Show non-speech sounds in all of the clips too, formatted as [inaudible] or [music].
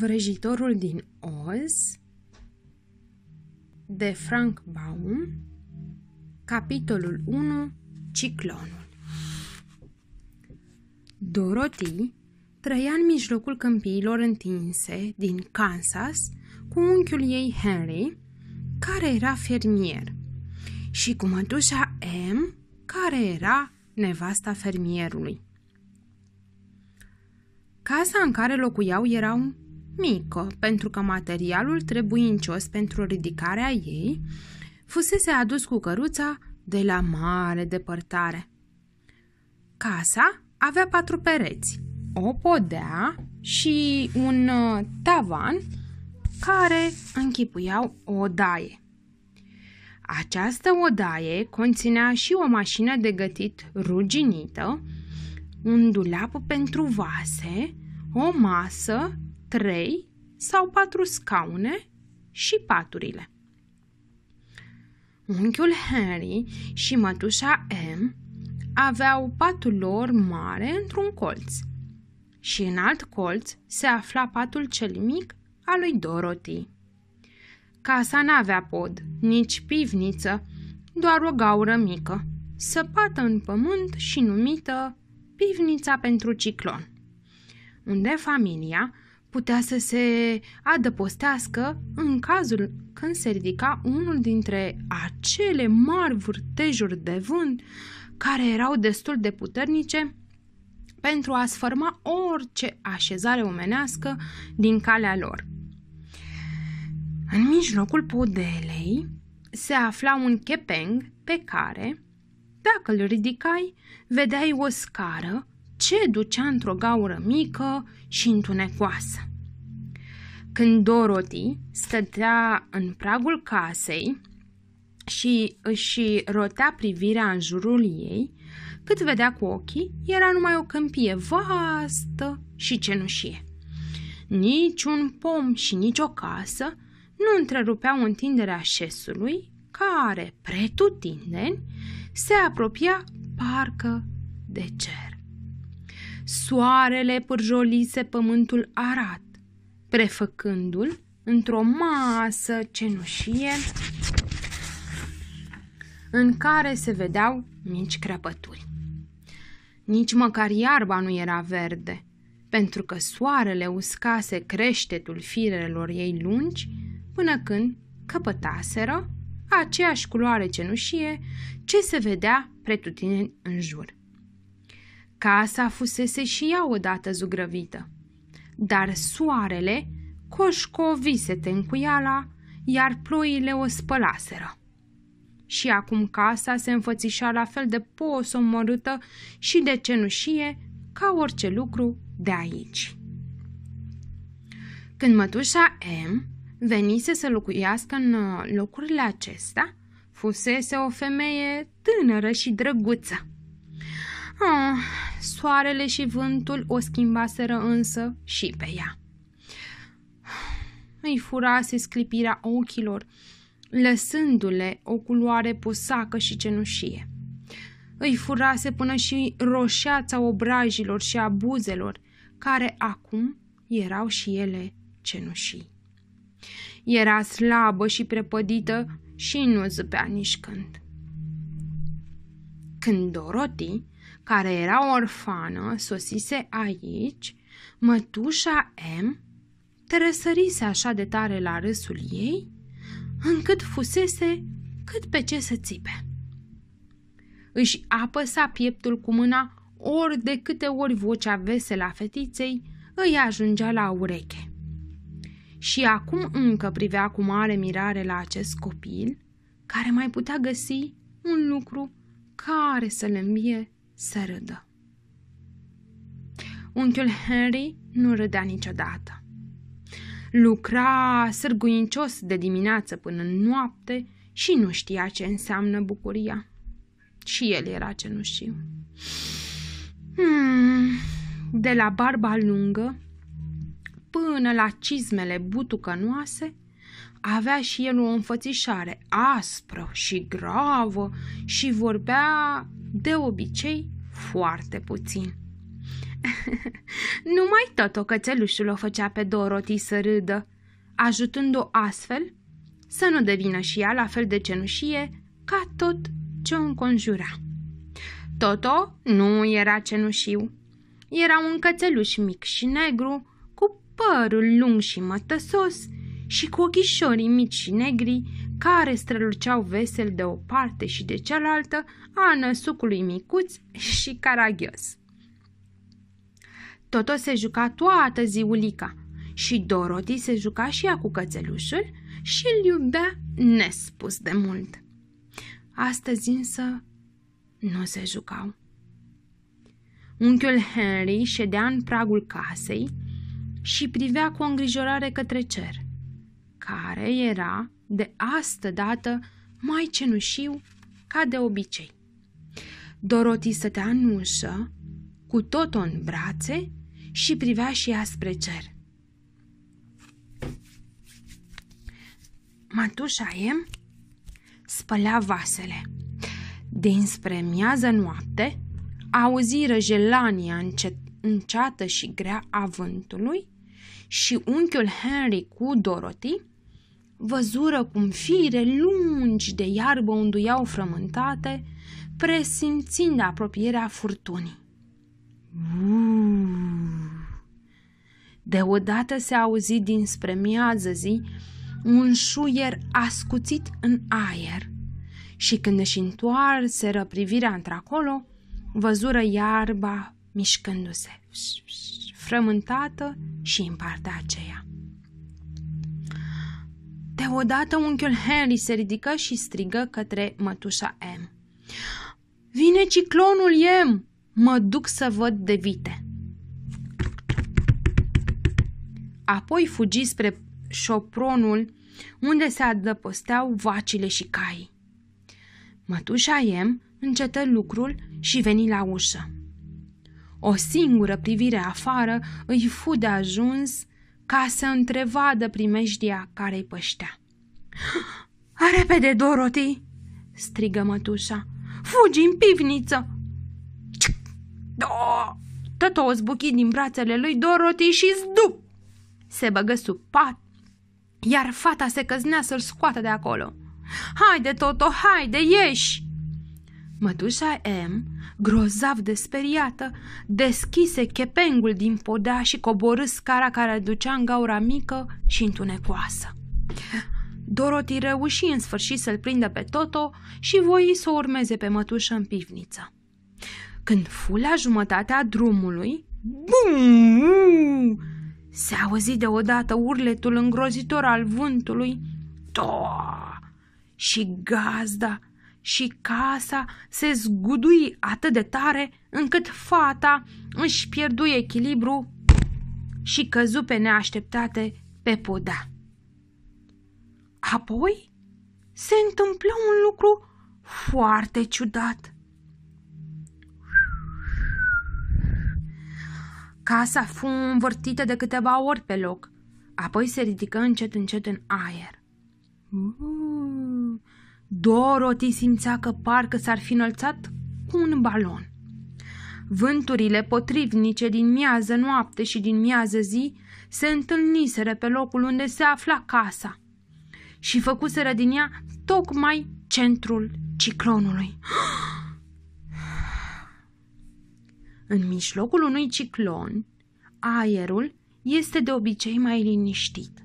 Vrăjitorul din Oz de Frank Baum Capitolul 1 Ciclonul Dorothy trăia în mijlocul câmpiilor întinse din Kansas cu unchiul ei Henry, care era fermier, și cu mătușa M, care era nevasta fermierului. Casa în care locuiau era un mică, pentru că materialul trebuincios pentru ridicarea ei fusese adus cu căruța de la mare depărtare. Casa avea patru pereți, o podea și un uh, tavan care închipuiau o daie. Această odaie conținea și o mașină de gătit ruginită, un dulap pentru vase, o masă trei sau patru scaune și paturile. Unchiul Henry și mătușa M aveau patul lor mare într-un colț și în alt colț se afla patul cel mic al lui Dorothy. Casa n-avea pod, nici pivniță, doar o gaură mică, săpată în pământ și numită pivnița pentru ciclon, unde familia putea să se adăpostească în cazul când se ridica unul dintre acele mari vârtejuri de vânt care erau destul de puternice pentru a sfârma orice așezare omenească din calea lor. În mijlocul podelei se afla un chepeng pe care, dacă îl ridicai, vedeai o scară ce ducea într-o gaură mică și întunecoasă. Când Dorothy stătea în pragul casei și își rotea privirea în jurul ei, cât vedea cu ochii, era numai o câmpie vastă și cenușie. Nici un pom și nici o casă nu întrerupeau întinderea șesului, care, pretutindeni, se apropia parcă de cer. Soarele pârjolise pământul arat, prefăcându-l într-o masă cenușie în care se vedeau mici crăpături. Nici măcar iarba nu era verde, pentru că soarele uscase creștetul firelor ei lungi până când căpătaseră aceeași culoare cenușie ce se vedea pretutine în jur. Casa fusese și ea odată zugrăvită. Dar soarele coșcovise tencuiala, iar ploile o spălaseră. Și acum casa se înfățișa la fel de posomorâtă și de cenușie ca orice lucru de aici. Când mătușa M venise să locuiască în uh, locurile acestea, fusese o femeie tânără și drăguță. Soarele și vântul o schimbaseră însă și pe ea. Îi furase sclipirea ochilor, lăsându-le o culoare posacă și cenușie. Îi furase până și roșeața obrajilor și a buzelor, care acum erau și ele cenușii. Era slabă și prepădită și nu zâpea nici când. Când Dorotii care era orfană, sosise aici, mătușa M tresărise așa de tare la râsul ei, încât fusese cât pe ce să țipe. Își apăsa pieptul cu mâna ori de câte ori vocea veselă a fetiței îi ajungea la ureche. Și acum încă privea cu mare mirare la acest copil, care mai putea găsi un lucru care să le îmbie să râdă. Unchiul Henry nu râdea niciodată. Lucra sârguincios de dimineață până în noapte și nu știa ce înseamnă bucuria. Și el era cenușiu. Hmm, de la barba lungă până la cizmele butucănoase, avea și el o înfățișare aspră și gravă și vorbea de obicei foarte puțin. [laughs] Numai tot o cățelușul o făcea pe Dorothy să râdă, ajutându- o astfel să nu devină și ea la fel de cenușie ca tot ce o înconjura. Toto nu era cenușiu. Era un cățeluș mic și negru, cu părul lung și mătăsos și cu ochișorii mici și negri, care străluceau vesel de o parte și de cealaltă a năsucului micuț și caragios. Toto se juca toată ziulica și Dorotii se juca și ea cu cățelușul și îl iubea nespus de mult. Astăzi însă nu se jucau. Unchiul Henry ședea în pragul casei și privea cu îngrijorare către cer – care era, de astă dată, mai cenușiu ca de obicei. Doroti stătea în ușă, cu tot în brațe și privea și ea spre cer. Matușa Em spălea vasele. Dinspre miază noapte, auzi răjelania înceată și grea a vântului și unchiul Henry cu Dorothy văzură cum fire lungi de iarbă unduiau frământate, presimțind apropierea furtunii. Deodată se auzi dinspre miază zi un șuier ascuțit în aer și când își întoarseră privirea într-acolo, văzură iarba mișcându-se, frământată și în partea aceea. Deodată unchiul Henry se ridică și strigă către mătușa M. Vine ciclonul M! Mă duc să văd de vite. Apoi fugi spre șopronul unde se adăposteau vacile și caii. Mătușa M încetă lucrul și veni la ușă. O singură privire afară îi fu de ajuns ca să întrevadă primejdia care îi păștea. [gasps] Repede, Dorothy!" strigă mătușa. Fugi în pivniță!" Tot o zbuchi din brațele lui Dorothy și zdup! Se băgă sub pat, iar fata se căznea să-l scoată de acolo. Haide, Toto, haide, ieși!" Mătușa M, grozav de speriată, deschise chepengul din podea și coborâ scara care ducea în gaura mică și întunecoasă. Dorotii reuși în sfârșit să-l prindă pe Toto și voi să o urmeze pe mătușă în pivniță. Când fu la jumătatea drumului, bum! Se auzi deodată urletul îngrozitor al vântului, to! Și gazda și casa se zgudui atât de tare încât fata își pierdu echilibru și căzu pe neașteptate pe podea. Apoi se întâmplă un lucru foarte ciudat. Casa fu învârtită de câteva ori pe loc, apoi se ridică încet încet în aer. Mm. Dorothy simțea că parcă s-ar fi înălțat cu un balon. Vânturile potrivnice din miază noapte și din miază zi se întâlniseră pe locul unde se afla casa și făcuseră din ea tocmai centrul ciclonului. [gasps] În mijlocul unui ciclon, aerul este de obicei mai liniștit,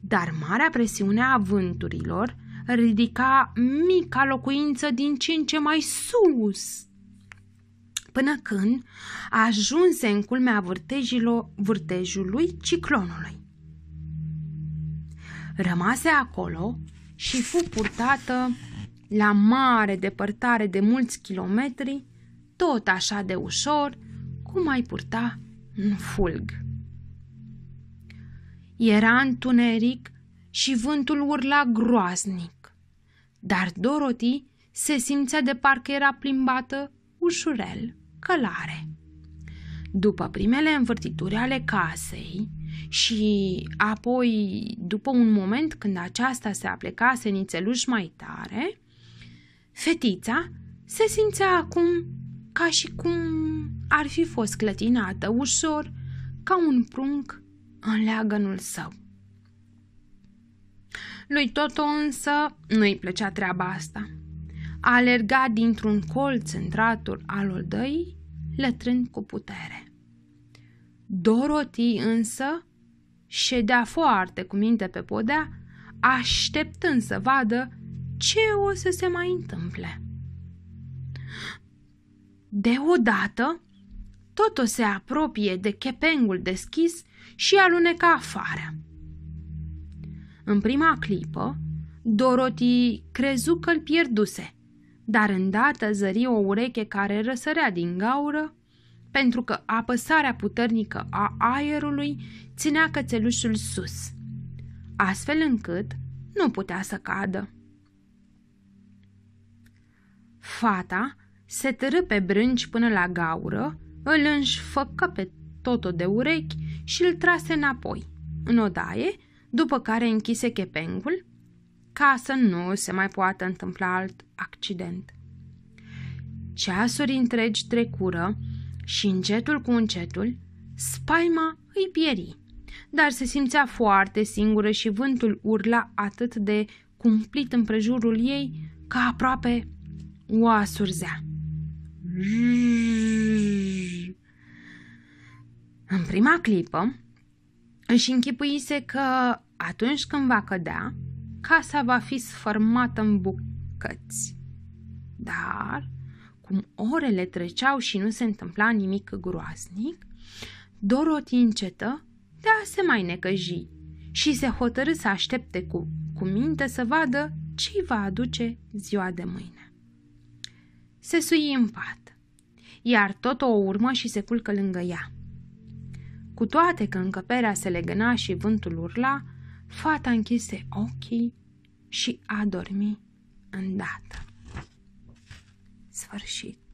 dar marea presiune a vânturilor – ridica mica locuință din ce în ce mai sus, până când ajunse în culmea vârtejului ciclonului. Rămase acolo și fu purtată la mare depărtare de mulți kilometri, tot așa de ușor, cum ai purta un fulg. Era întuneric și vântul urla groaznic. Dar Dorothy se simțea de parcă era plimbată ușurel, călare. După primele învârtituri ale casei și apoi după un moment când aceasta se aplecase nițeluș mai tare, fetița se simțea acum ca și cum ar fi fost clătinată ușor ca un prunc în leagănul său. Lui Toto însă nu-i plăcea treaba asta. A alergat dintr-un colț în ratul al oldăii, lătrând cu putere. Dorothy însă ședea foarte cu minte pe podea, așteptând să vadă ce o să se mai întâmple. Deodată, Toto se apropie de chepengul deschis și aluneca afară. În prima clipă, Dorothy crezu că îl pierduse, dar îndată zări o ureche care răsărea din gaură, pentru că apăsarea puternică a aerului ținea cățelușul sus, astfel încât nu putea să cadă. Fata se târâ pe brânci până la gaură, îl înșfăcă pe totul de urechi și îl trase înapoi, în odaie, după care închise chepengul ca să nu se mai poată întâmpla alt accident. Ceasuri întregi trecură și încetul cu încetul spaima îi pieri, dar se simțea foarte singură și vântul urla atât de cumplit împrejurul ei ca aproape o asurzea. În prima clipă, își închipuise că atunci când va cădea, casa va fi sfărmată în bucăți. Dar, cum orele treceau și nu se întâmpla nimic groaznic, Dorot încetă de a se mai necăji și se hotărâ să aștepte cu, cu minte să vadă ce îi va aduce ziua de mâine. Se sui în pat, iar tot o urmă și se culcă lângă ea. Cu toate că încăperea se legăna și vântul urla, fata închise ochii și a dormit îndată. Sfârșit.